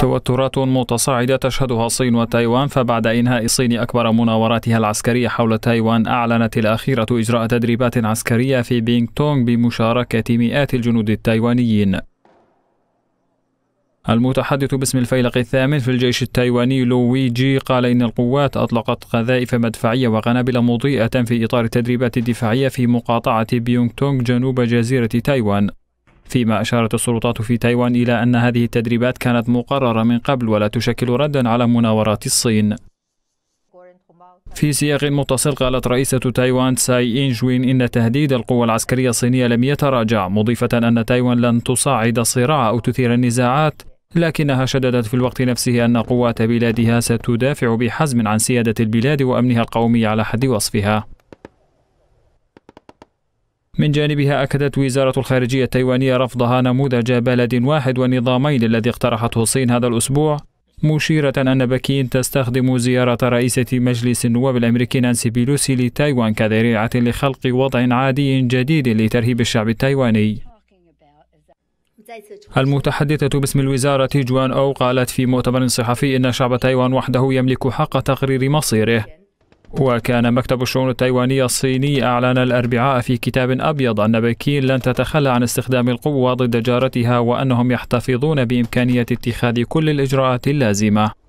توترات متصاعدة تشهدها الصين وتايوان فبعد إنهاء الصين أكبر مناوراتها العسكرية حول تايوان أعلنت الأخيرة إجراء تدريبات عسكرية في بينغ تونغ بمشاركة مئات الجنود التايوانيين المتحدث باسم الفيلق الثامن في الجيش التايواني جي قال إن القوات أطلقت قذائف مدفعية وقنابل مضيئة في إطار التدريبات الدفاعية في مقاطعة بيونغ تونغ جنوب جزيرة تايوان فيما أشارت السلطات في تايوان إلى أن هذه التدريبات كانت مقررة من قبل ولا تشكل ردا على مناورات الصين في سياق متصل قالت رئيسة تايوان ساي إن جوين إن تهديد القوى العسكرية الصينية لم يتراجع مضيفة أن تايوان لن تصعد الصراع أو تثير النزاعات لكنها شددت في الوقت نفسه أن قوات بلادها ستدافع بحزم عن سيادة البلاد وأمنها القومي على حد وصفها من جانبها أكدت وزارة الخارجية التايوانية رفضها نموذج بلد واحد ونظامين الذي اقترحته الصين هذا الأسبوع مشيرة أن بكين تستخدم زيارة رئيسة مجلس النواب الأمريكي نانسي بيلوسي لتايوان كذريعة لخلق وضع عادي جديد لترهيب الشعب التايواني المتحدثة باسم الوزارة جوان أو قالت في مؤتمر صحفي أن شعب تايوان وحده يملك حق تقرير مصيره وكان مكتب الشؤون التايواني الصيني أعلن الأربعاء في كتاب أبيض أن بكين لن تتخلى عن استخدام القوة ضد جارتها وأنهم يحتفظون بإمكانية اتخاذ كل الإجراءات اللازمة